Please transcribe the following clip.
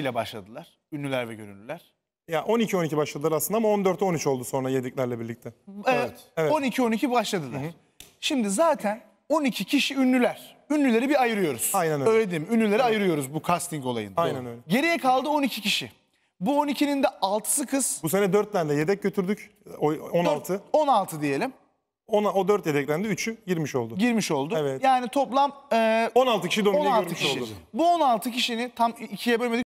ile başladılar. Ünlüler ve gönüllüler. Ya 12-12 başladılar aslında ama 14-13 oldu sonra yediklerle birlikte. Evet. Evet. 12-12 başladılar. Şimdi zaten 12 kişi ünlüler. Ünlüleri bir ayırıyoruz. Aynen öyle. değil mi? Ünlüleri ayırıyoruz bu casting olayında. Aynen öyle. Geriye kaldı 12 kişi. Bu 12'nin de 6'sı kız. Bu sene 4 tane de yedek götürdük. O- 16. 16 diyelim. Ona, o 4 yedeklendi 3'ü girmiş oldu. Girmiş oldu. Evet. Yani toplam e, 16 kişi domine 16 görmüş kişi. oldu. Bu 16 kişinin tam ikiye bölmedik.